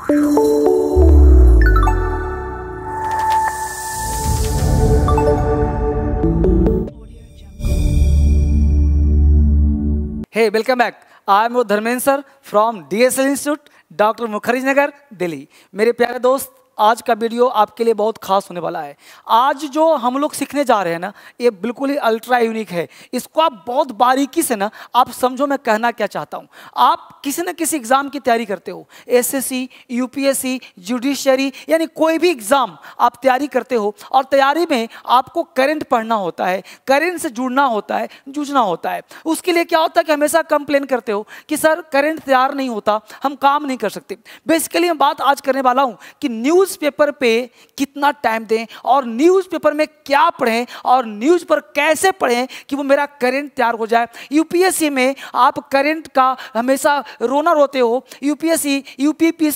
welcome back I am वो Dharmendra sir from D S L institute doctor Mukherjee Nagar Delhi मेरे प्यारे दोस्त आज का वीडियो आपके लिए बहुत खास होने वाला है आज जो हम लोग सीखने जा रहे हैं ना ये बिल्कुल ही अल्ट्रा यूनिक है इसको आप बहुत बारीकी से ना आप समझो मैं कहना क्या चाहता हूँ आप किसी न किसी एग्ज़ाम की तैयारी करते हो एसएससी, यूपीएससी, जुडिशरी यानी कोई भी एग्ज़ाम आप तैयारी करते हो और तैयारी में आपको करेंट पढ़ना होता है करेंट से जुड़ना होता है जूझना होता है उसके लिए क्या होता है कि हमेशा कंप्लेन करते हो कि सर करेंट तैयार नहीं होता हम काम नहीं कर सकते बेसिकली मैं बात आज करने वाला हूँ कि न्यूज़ न्यूज़पेपर पे कितना टाइम दें और न्यूज़पेपर में क्या पढ़ें और न्यूज़ पर कैसे पढ़ें कि वो मेरा करेंट तैयार हो जाए यूपीएससी में आप करेंट का हमेशा रोना रोते हो यूपीएससी यूपी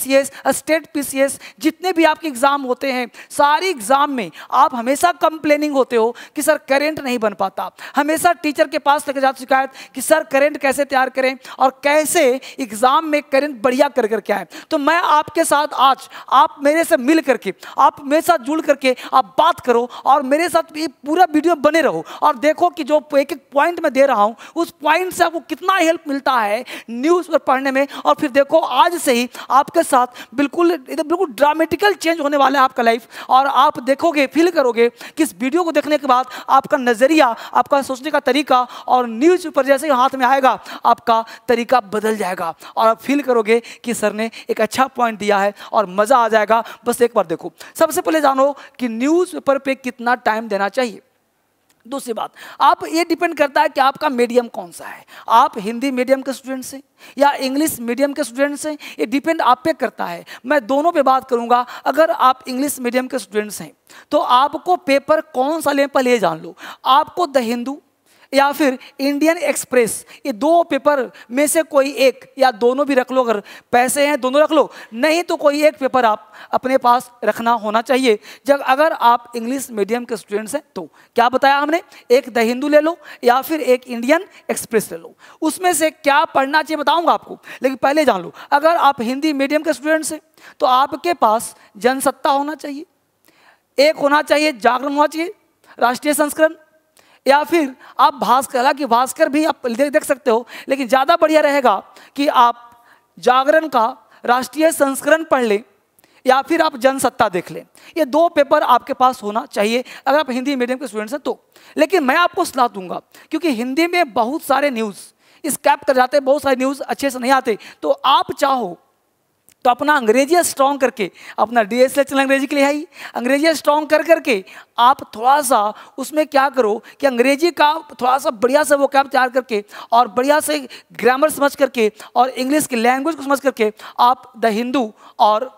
स्टेट पीसीएस जितने भी आपके एग्ज़ाम होते हैं सारी एग्ज़ाम में आप हमेशा कंप्लेनिंग होते हो कि सर करेंट नहीं बन पाता हमेशा टीचर के पास लेकर जाते शिकायत कि सर करेंट कैसे तैयार करें और कैसे एग्ज़ाम में करेंट बढ़िया कर करके आए तो मैं आपके साथ आज आप मेरे से मिल करके आप मेरे साथ जुड़ करके आप बात करो और मेरे साथ ये पूरा वीडियो बने रहो और देखो कि जो एक एक पॉइंट मैं दे रहा हूँ उस पॉइंट से आपको कितना हेल्प मिलता है न्यूज़ पर पढ़ने में और फिर देखो आज से ही आपके साथ बिल्कुल एकदम बिल्कुल ड्रामेटिकल चेंज होने वाला है आपका लाइफ और आप देखोगे फील करोगे कि इस वीडियो को देखने के बाद आपका नज़रिया आपका सोचने का तरीका और न्यूज़ पर जैसे ही हाथ में आएगा आपका तरीका बदल जाएगा और आप फील करोगे कि सर ने एक अच्छा पॉइंट दिया है और मज़ा आ जाएगा बस बस एक बार देखो सबसे पहले जानो कि न्यूज़पेपर पे कितना टाइम देना चाहिए दूसरी बात आप ये डिपेंड करता है कि आपका मीडियम कौन सा है आप हिंदी मीडियम के स्टूडेंट से या इंग्लिश मीडियम के स्टूडेंट्स हैं ये डिपेंड आप पे करता है मैं दोनों पे बात करूंगा अगर आप इंग्लिश मीडियम के स्टूडेंट्स हैं तो आपको पेपर कौन सा लें पहले जान लो आपको द हिंदू या फिर इंडियन एक्सप्रेस ये दो पेपर में से कोई एक या दोनों भी रख लो अगर पैसे हैं दोनों रख लो नहीं तो कोई एक पेपर आप अपने पास रखना होना चाहिए जब अगर आप इंग्लिश मीडियम के स्टूडेंट्स हैं तो क्या बताया हमने एक द हिंदू ले लो या फिर एक इंडियन एक्सप्रेस ले लो उसमें से क्या पढ़ना चाहिए बताऊँगा आपको लेकिन पहले जान लो अगर आप हिंदी मीडियम के स्टूडेंट्स हैं तो आपके पास जनसत्ता होना चाहिए एक होना चाहिए जागरण होना चाहिए राष्ट्रीय संस्करण या फिर आप भास्कर हालांकि भास्कर भी आप देख देख सकते हो लेकिन ज़्यादा बढ़िया रहेगा कि आप जागरण का राष्ट्रीय संस्करण पढ़ लें या फिर आप जनसत्ता देख लें ये दो पेपर आपके पास होना चाहिए अगर आप हिंदी मीडियम के स्टूडेंट्स हैं तो लेकिन मैं आपको सलाह दूंगा क्योंकि हिंदी में बहुत सारे न्यूज़ स्कैप कर जाते हैं बहुत सारे न्यूज़ अच्छे से नहीं आते तो आप चाहो तो अपना अंग्रेजी स्ट्रांग करके अपना डी एस अंग्रेजी के लिए आई अंग्रेजी स्ट्रांग कर करके आप थोड़ा सा उसमें क्या करो कि अंग्रेजी का थोड़ा सा बढ़िया सा वो कैब तैयार करके और बढ़िया से ग्रामर समझ करके और इंग्लिश की लैंग्वेज को समझ करके आप द हिंदू और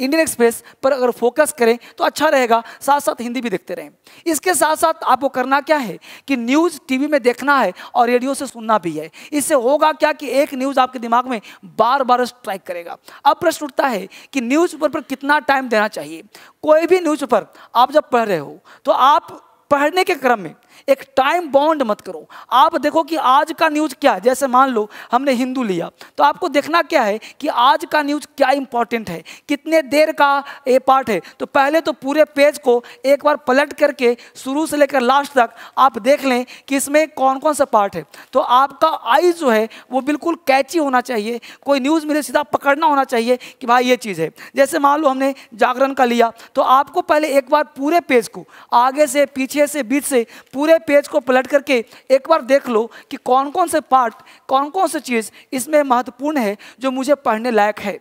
इंडियन एक्सप्रेस पर अगर फोकस करें तो अच्छा रहेगा साथ साथ हिंदी भी देखते रहें इसके साथ साथ आपको करना क्या है कि न्यूज़ टीवी में देखना है और रेडियो से सुनना भी है इससे होगा क्या कि एक न्यूज़ आपके दिमाग में बार बार स्ट्राइक करेगा अब प्रश्न उठता है कि न्यूज़ पेपर पर कितना टाइम देना चाहिए कोई भी न्यूज़ पेपर आप जब पढ़ रहे हो तो आप पढ़ने के क्रम में एक टाइम बॉन्ड मत करो आप देखो कि आज का न्यूज क्या है जैसे मान लो हमने हिंदू लिया तो आपको देखना क्या है कि आज का न्यूज क्या इंपॉर्टेंट है कितने देर का ये पार्ट है तो पहले तो पूरे पेज को एक बार पलट करके शुरू से लेकर लास्ट तक आप देख लें कि इसमें कौन कौन सा पार्ट है तो आपका आई जो है वो बिल्कुल कैची होना चाहिए कोई न्यूज़ मेरे सीधा पकड़ना होना चाहिए कि भाई ये चीज़ है जैसे मान लो हमने जागरण का लिया तो आपको पहले एक बार पूरे पेज को आगे से पीछे से बीच से पूरे पूरे पेज को पलट करके एक बार देख लो कि कौन कौन से पार्ट कौन कौन से चीज़ इसमें महत्वपूर्ण है जो मुझे पढ़ने लायक है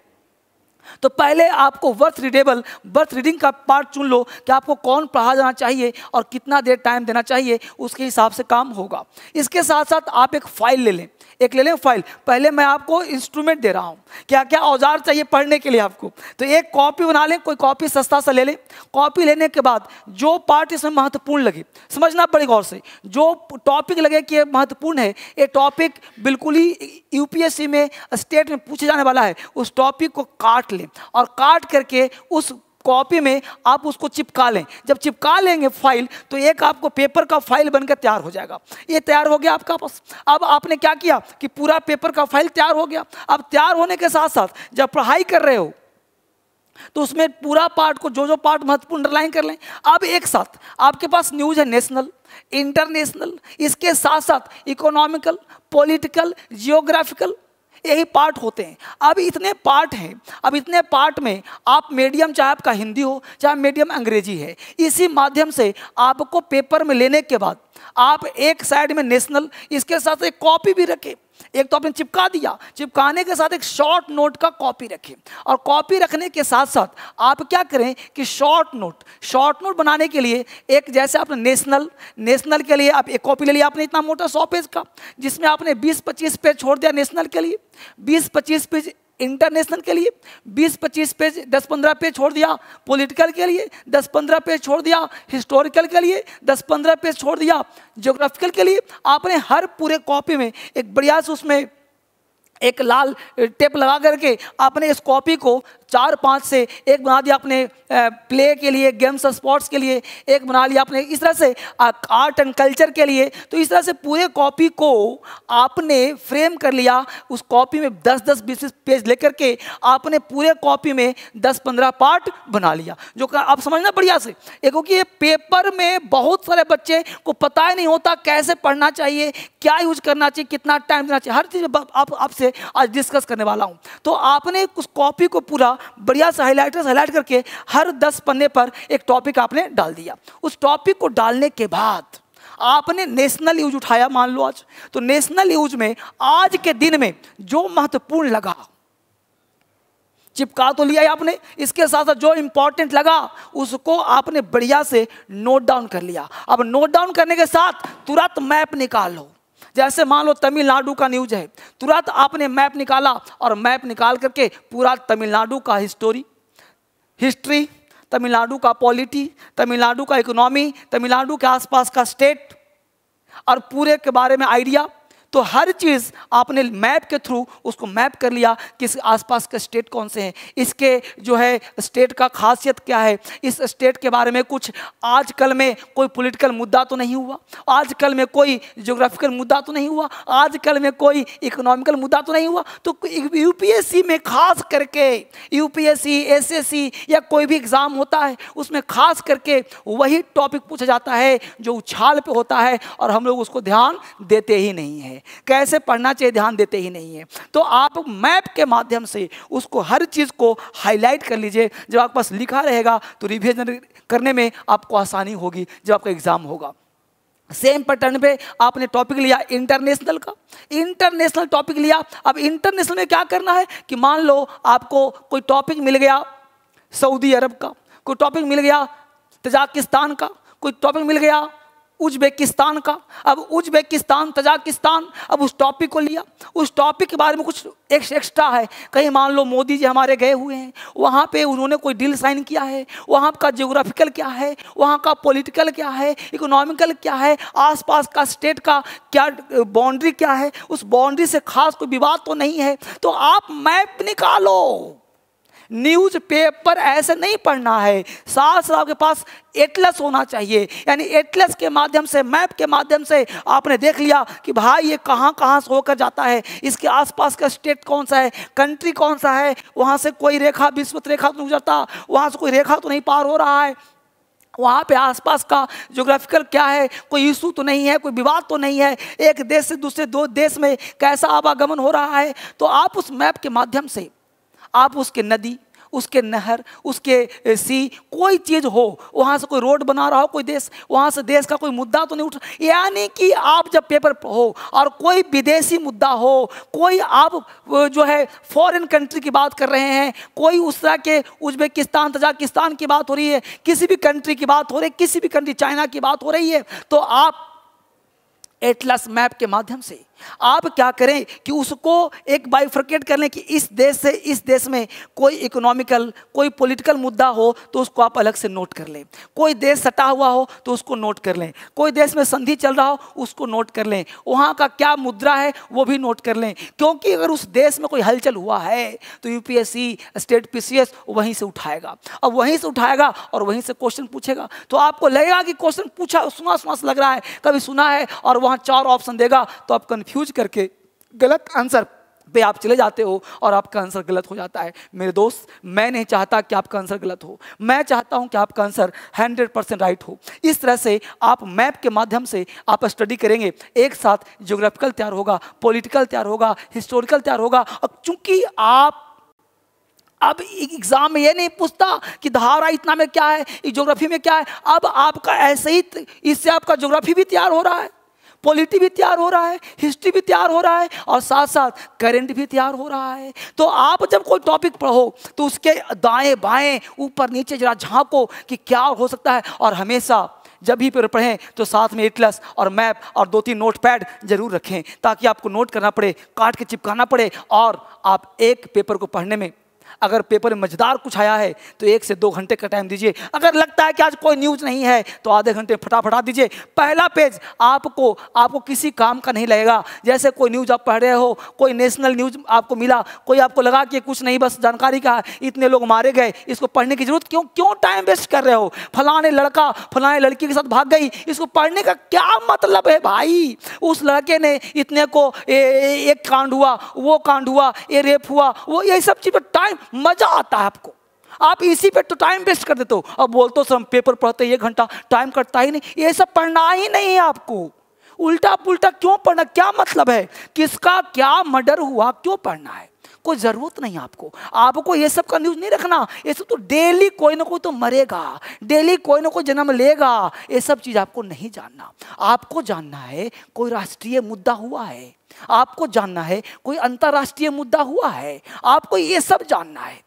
तो पहले आपको वर्थ रीडेबल बर्थ रीडिंग का पार्ट चुन लो कि आपको कौन पढ़ा जाना चाहिए और कितना देर टाइम देना चाहिए उसके हिसाब से काम होगा इसके साथ साथ आप एक फाइल ले लें एक ले लें फाइल पहले मैं आपको इंस्ट्रूमेंट दे रहा हूँ क्या क्या औजार चाहिए पढ़ने के लिए आपको तो एक कॉपी बना लें कोई कॉपी सस्ता सा ले लें कॉपी लेने के बाद जो पार्ट इसमें महत्वपूर्ण लगे समझना बड़े गौर से जो टॉपिक लगे कि महत्वपूर्ण है ये टॉपिक बिल्कुल ही यूपीएससी में स्टेट में पूछे जाने वाला है उस टॉपिक को काट लें और काट करके उस कॉपी में आप उसको चिपका लें जब चिपका लेंगे फाइल तो एक आपको पेपर का फाइल बनकर तैयार हो जाएगा ये तैयार हो गया आपका पास अब आपने क्या किया कि पूरा पेपर का फाइल तैयार हो गया अब तैयार होने के साथ साथ जब पढ़ाई कर रहे हो तो उसमें पूरा पार्ट को जो जो पार्ट महत्वपूर्ण अंडरलाइन कर लें अब एक साथ आपके पास न्यूज़ है नेशनल इंटरनेशनल इसके साथ साथ इकोनॉमिकल पॉलिटिकल जियोग्राफिकल यही पार्ट होते हैं अब इतने पार्ट हैं अब इतने पार्ट में आप मीडियम चाहे आपका हिंदी हो चाहे मीडियम अंग्रेजी है इसी माध्यम से आपको पेपर में लेने के बाद आप एक साइड में नेशनल इसके साथ एक कॉपी भी रखें एक तो आपने चिपका दिया चिपकाने के साथ एक शॉर्ट नोट का कॉपी रखें और कॉपी रखने के साथ साथ आप क्या करें कि शॉर्ट नोट शॉर्ट नोट बनाने के लिए एक जैसे आपने नेशनल नेशनल के लिए आप एक कॉपी ले लिया आपने इतना मोटा सौ पेज का जिसमें आपने 20-25 पेज छोड़ दिया नेशनल के लिए 20-25 पेज इंटरनेशनल के लिए 20-25 पेज 10-15 पेज छोड़ दिया पॉलिटिकल के लिए 10-15 पेज छोड़ दिया हिस्टोरिकल के लिए 10-15 पेज छोड़ दिया जोग्राफिकल के लिए आपने हर पूरे कॉपी में एक बढ़िया से उसमें एक लाल टेप लगा करके आपने इस कॉपी को चार पाँच से एक बना दिया आपने प्ले के लिए गेम्स और स्पोर्ट्स के लिए एक बना लिया आपने इस तरह से आर्ट एंड कल्चर के लिए तो इस तरह से पूरे कॉपी को आपने फ्रेम कर लिया उस कॉपी में दस दस बीस पेज लेकर के आपने पूरे कॉपी में दस पंद्रह पार्ट बना लिया जो आप समझना बढ़िया से एक क्योंकि ये पेपर में बहुत सारे बच्चे को पता ही नहीं होता कैसे पढ़ना चाहिए क्या यूज करना चाहिए कितना टाइम देना चाहिए हर चीज़ आप आपसे आज डिस्कस करने वाला हूँ तो आपने उस कॉपी को पूरा बढ़िया सा हाईलाइटर हाईलाइट करके हर दस पन्ने पर एक टॉपिक आपने डाल दिया उस टॉपिक को डालने के बाद आपने नेशनल यूज उठाया मान लो आज तो नेशनल यूज में आज के दिन में जो महत्वपूर्ण लगा चिपका तो लिया है आपने इसके साथ साथ जो इंपॉर्टेंट लगा उसको आपने बढ़िया से नोट डाउन कर लिया अब नोट डाउन करने के साथ तुरंत मैप निकाल लो जैसे मान लो तमिलनाडु का न्यूज है तुरंत आपने मैप निकाला और मैप निकाल करके पूरा तमिलनाडु का हिस्टोरी हिस्ट्री तमिलनाडु का पॉलिटी तमिलनाडु का इकोनॉमी तमिलनाडु के आसपास का स्टेट और पूरे के बारे में आइडिया तो हर चीज़ आपने मैप के थ्रू उसको मैप कर लिया कि आस आसपास के स्टेट कौन से हैं इसके जो है स्टेट का खासियत क्या है इस स्टेट के बारे में कुछ आजकल में कोई पॉलिटिकल मुद्दा तो नहीं हुआ आजकल में कोई जोग्राफिकल मुद्दा तो नहीं हुआ आजकल में कोई इकोनॉमिकल मुद्दा तो नहीं हुआ तो यू में खास करके यू पी या कोई भी एग्ज़ाम होता है उसमें खास करके वही टॉपिक पूछा जाता है जो उछाल पे होता है और हम लोग उसको ध्यान देते ही नहीं है कैसे पढ़ना चाहिए ध्यान देते ही नहीं है तो आप मैप के माध्यम से उसको हर चीज़ को हाईलाइट कर लीजिए जब आपके पास लिखा रहेगा तो रिविजन करने में आपको आसानी होगी जब आपका एग्ज़ाम होगा सेम पैटर्न पे आपने टॉपिक लिया इंटरनेशनल का इंटरनेशनल टॉपिक लिया अब इंटरनेशनल में क्या करना है कि मान लो आपको कोई टॉपिक मिल गया सऊदी अरब का कोई टॉपिक मिल गया तजाकिस्तान का कोई टॉपिक मिल गया उज्बेकिस्तान का अब उज्बेकिस्तान तजाकिस्तान अब उस टॉपिक को लिया उस टॉपिक के बारे में कुछ एक्स एक्स्ट्रा है कहीं मान लो मोदी जी हमारे गए हुए हैं वहाँ पे उन्होंने कोई डील साइन किया है वहाँ का जियोग्राफिकल क्या है वहाँ का पॉलिटिकल क्या है इकोनॉमिकल क्या है आसपास का स्टेट का क्या बाउंड्री क्या है उस बाउंड्री से खास कोई विवाद तो नहीं है तो आप मैप निकालो न्यूज़पेपर ऐसे नहीं पढ़ना है साथ साथ आपके पास एटलस होना चाहिए यानी एटलस के माध्यम से मैप के माध्यम से आपने देख लिया कि भाई ये कहाँ कहाँ से होकर जाता है इसके आसपास का स्टेट कौन सा है कंट्री कौन सा है वहाँ से कोई रेखा विश्वत रेखा तो नहीं गुजरता वहाँ से कोई रेखा तो नहीं पार हो रहा है वहाँ पे आसपास का जोग्राफिकल क्या है कोई इशू तो नहीं है कोई विवाद तो नहीं है एक देश से दूसरे दो देश में कैसा आवागमन हो रहा है तो आप उस मैप के माध्यम से आप उसके नदी उसके नहर उसके सी कोई चीज़ हो वहाँ से कोई रोड बना रहा हो कोई देश वहाँ से देश का कोई मुद्दा तो नहीं उठ यानी कि आप जब पेपर हो और कोई विदेशी मुद्दा हो कोई आप जो है फॉरेन कंट्री की बात कर रहे हैं कोई उस तरह के उज्बेकिस्तान तजाकिस्तान की बात हो रही है किसी भी कंट्री की बात हो रही है किसी भी कंट्री चाइना की बात हो रही है तो आप एटलस मैप के माध्यम से आप क्या करें कि उसको एक बाइफ्रकेट कर लें कि इस देश से इस देश में कोई इकोनॉमिकल कोई पॉलिटिकल मुद्दा हो तो उसको आप अलग से नोट कर लें कोई देश सटा हुआ हो तो उसको नोट कर लें कोई देश में संधि चल रहा हो उसको नोट कर लें वहाँ का क्या मुद्रा है वो भी नोट कर लें क्योंकि अगर उस देश में कोई हलचल हुआ है तो यूपीएससी स्टेट पीसीएस वहीं से उठाएगा और वहीं से उठाएगा और वहीं से क्वेश्चन पूछेगा तो आपको लगेगा कि क्वेश्चन पूछा सुना सुना लग रहा है कभी सुना है और वहाँ चार ऑप्शन देगा तो आप कन्फ्यूज कंफ्यूज करके गलत आंसर पे आप चले जाते हो और आपका आंसर गलत हो जाता है मेरे दोस्त मैं नहीं चाहता कि आपका आंसर गलत हो मैं चाहता हूं कि आपका आंसर 100 परसेंट राइट हो इस तरह से आप मैप के माध्यम से आप स्टडी करेंगे एक साथ जोग्राफिकल तैयार होगा पॉलिटिकल तैयार होगा हिस्टोरिकल तैयार होगा और चूंकि आप अब एग्जाम में ये नहीं पूछता कि धारा इतना में क्या है जोग्राफी में क्या है अब आपका ऐसे ही इससे आपका जोग्राफी भी तैयार हो रहा है पॉलिटी भी तैयार हो रहा है हिस्ट्री भी तैयार हो रहा है और साथ साथ करेंट भी तैयार हो रहा है तो आप जब कोई टॉपिक पढ़ो तो उसके दाएं बाएं ऊपर नीचे जरा झांको कि क्या हो सकता है और हमेशा जब भी पेपर पढ़ें तो साथ में एटलस और मैप और दो तीन नोट पैड जरूर रखें ताकि आपको नोट करना पड़े काट के चिपकाना पड़े और आप एक पेपर को पढ़ने में अगर पेपर में मजेदार कुछ आया है तो एक से दो घंटे का टाइम दीजिए अगर लगता है कि आज कोई न्यूज़ नहीं है तो आधे घंटे फटाफटा दीजिए पहला पेज आपको आपको किसी काम का नहीं लगेगा जैसे कोई न्यूज़ आप पढ़ रहे हो कोई नेशनल न्यूज़ आपको मिला कोई आपको लगा कि कुछ नहीं बस जानकारी का इतने लोग मारे गए इसको पढ़ने की जरूरत क्यों क्यों टाइम वेस्ट कर रहे हो फलाने लड़का फलाने लड़की के साथ भाग गई इसको पढ़ने का क्या मतलब है भाई उस लड़के ने इतने को ए, ए, एक कांड हुआ वो कांड हुआ ये रेप हुआ वो ये सब चीज़ पर टाइम मजा आता है आपको आप इसी पे तो टाइम वेस्ट कर देते हो अब बोलते हो सर हम पेपर पढ़ते ये घंटा टाइम कटता ही नहीं ये सब पढ़ना ही नहीं है आपको उल्टा पुल्टा क्यों पढ़ना क्या मतलब है किसका क्या मर्डर हुआ क्यों पढ़ना है कोई ज़रूरत नहीं आपको आपको ये सब का न्यूज़ नहीं रखना ये सब तो डेली कोई ना कोई तो मरेगा डेली कोई ना कोई जन्म लेगा ये सब चीज़ आपको नहीं जानना आपको जानना है कोई राष्ट्रीय मुद्दा हुआ है आपको जानना है कोई अंतर्राष्ट्रीय मुद्दा हुआ है आपको ये सब जानना है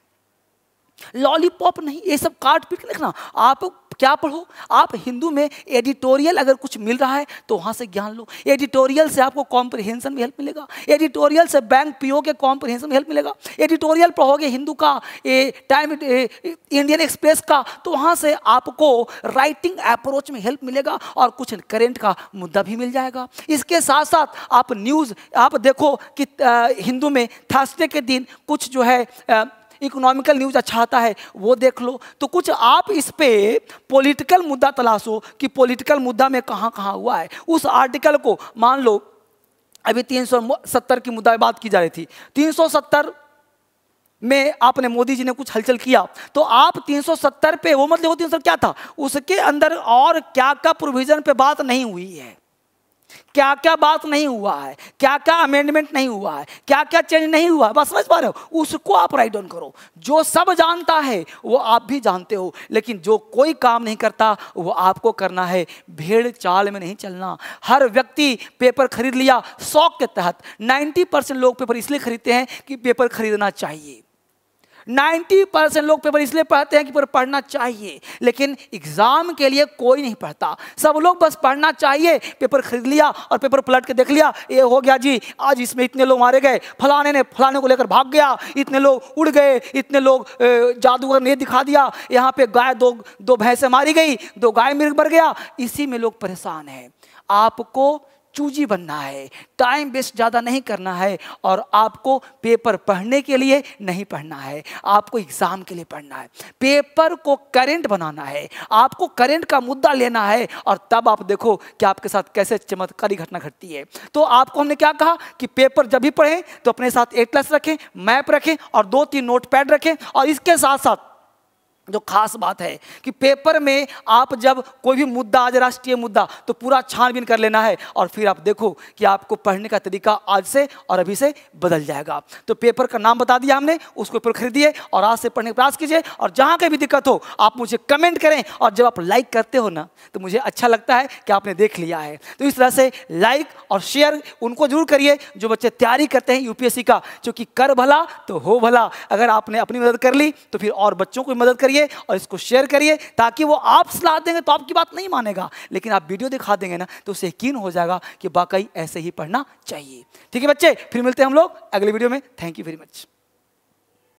लॉलीपॉप नहीं ये सब कार्ड पिक लिखना आप क्या पढ़ो आप हिंदू में एडिटोरियल अगर कुछ मिल रहा है तो वहाँ से ज्ञान लो एडिटोरियल से आपको कॉम्प्रिहेंसन में हेल्प मिलेगा एडिटोरियल से बैंक पीओ के कॉम्प्रिहेंसन में हेल्प मिलेगा एडिटोरियल पढ़ोगे हिंदू का ए, टाइम इंडियन एक्सप्रेस का तो वहाँ से आपको राइटिंग अप्रोच में हेल्प मिलेगा और कुछ करेंट का मुद्दा भी मिल जाएगा इसके साथ साथ आप न्यूज़ आप देखो कि हिंदू में थर्सडे के दिन कुछ जो है आ, इकोनॉमिकल न्यूज़ अच्छा आता है वो देख लो तो कुछ आप इस पर पॉलिटिकल मुद्दा तलाशो कि पॉलिटिकल मुद्दा में कहाँ कहाँ हुआ है उस आर्टिकल को मान लो अभी तीन की मुद्दा बात की जा रही थी तीन में आपने मोदी जी ने कुछ हलचल किया तो आप 370 पे वो मतलब वो 370 क्या था उसके अंदर और क्या का प्रोविजन पे बात नहीं हुई है क्या क्या बात नहीं हुआ है क्या क्या अमेंडमेंट नहीं हुआ है क्या क्या चेंज नहीं हुआ है बस समझ पा रहे हो उसको आप राइट डाउन करो जो सब जानता है वो आप भी जानते हो लेकिन जो कोई काम नहीं करता वो आपको करना है भेड़ चाल में नहीं चलना हर व्यक्ति पेपर खरीद लिया शौक के तहत 90 परसेंट लोग पेपर इसलिए खरीदते हैं कि पेपर खरीदना चाहिए नाइन्टी परसेंट लोग पेपर इसलिए पढ़ते हैं कि पेपर पढ़ना चाहिए लेकिन एग्जाम के लिए कोई नहीं पढ़ता सब लोग बस पढ़ना चाहिए पेपर खरीद लिया और पेपर पलट के देख लिया ये हो गया जी आज इसमें इतने लोग मारे गए फलाने ने फलाने को लेकर भाग गया इतने लोग उड़ गए इतने लोग जादूगर ने दिखा दिया यहाँ पे गाय दो दो भैंसें मारी गई दो गाय मिर्ग मर गया इसी में लोग परेशान हैं आपको चूजी बनना है टाइम वेस्ट ज़्यादा नहीं करना है और आपको पेपर पढ़ने के लिए नहीं पढ़ना है आपको एग्ज़ाम के लिए पढ़ना है पेपर को करेंट बनाना है आपको करेंट का मुद्दा लेना है और तब आप देखो कि आपके साथ कैसे चमत्कारी घटना घटती है तो आपको हमने क्या कहा कि पेपर जब भी पढ़ें तो अपने साथ एटलस रखें मैप रखें और दो तीन नोट पैड रखें और इसके साथ साथ जो खास बात है कि पेपर में आप जब कोई भी मुद्दा आज राष्ट्रीय मुद्दा तो पूरा छानबीन कर लेना है और फिर आप देखो कि आपको पढ़ने का तरीका आज से और अभी से बदल जाएगा तो पेपर का नाम बता दिया हमने उसको पेपर खरीदिए और आज से पढ़ने का प्रयास कीजिए और जहाँ कहीं भी दिक्कत हो आप मुझे कमेंट करें और जब आप लाइक करते हो ना तो मुझे अच्छा लगता है कि आपने देख लिया है तो इस तरह से लाइक और शेयर उनको जरूर करिए जो बच्चे तैयारी करते हैं यूपीएससी का क्योंकि कर भला तो हो भला अगर आपने अपनी मदद कर ली तो फिर और बच्चों को मदद करिए करिए और इसको शेयर करिए ताकि वो आप सलाह देंगे तो आपकी बात नहीं मानेगा लेकिन आप वीडियो दिखा देंगे ना तो उसे यकीन हो जाएगा कि वाकई ऐसे ही पढ़ना चाहिए ठीक है बच्चे फिर मिलते हैं हम लोग अगले वीडियो में थैंक यू वेरी मच